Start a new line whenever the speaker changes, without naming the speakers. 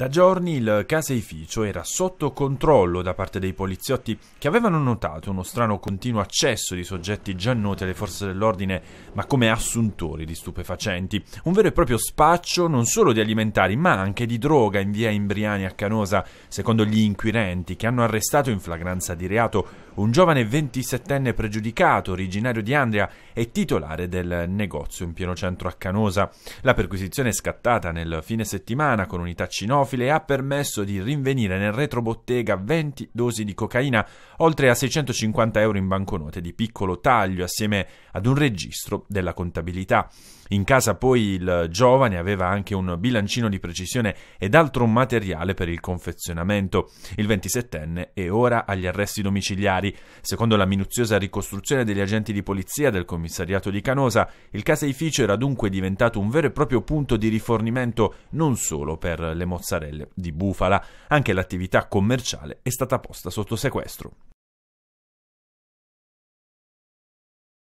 Da giorni il caseificio era sotto controllo da parte dei poliziotti che avevano notato uno strano continuo accesso di soggetti già noti alle forze dell'ordine, ma come assuntori di stupefacenti, un vero e proprio spaccio non solo di alimentari, ma anche di droga in via Imbriani a Canosa, secondo gli inquirenti che hanno arrestato in flagranza di reato un giovane 27enne pregiudicato, originario di Andria e titolare del negozio in pieno centro a Canosa. La perquisizione è scattata nel fine settimana con unità cinofile e ha permesso di rinvenire nel retrobottega 20 dosi di cocaina, oltre a 650 euro in banconote di piccolo taglio, assieme ad un registro della contabilità. In casa poi il giovane aveva anche un bilancino di precisione ed altro materiale per il confezionamento. Il 27enne è ora agli arresti domiciliari familiari. Secondo la minuziosa ricostruzione degli agenti di polizia del commissariato di Canosa, il caseificio era dunque diventato un vero e proprio punto di rifornimento non solo per le mozzarelle di bufala, anche l'attività commerciale è stata posta sotto sequestro.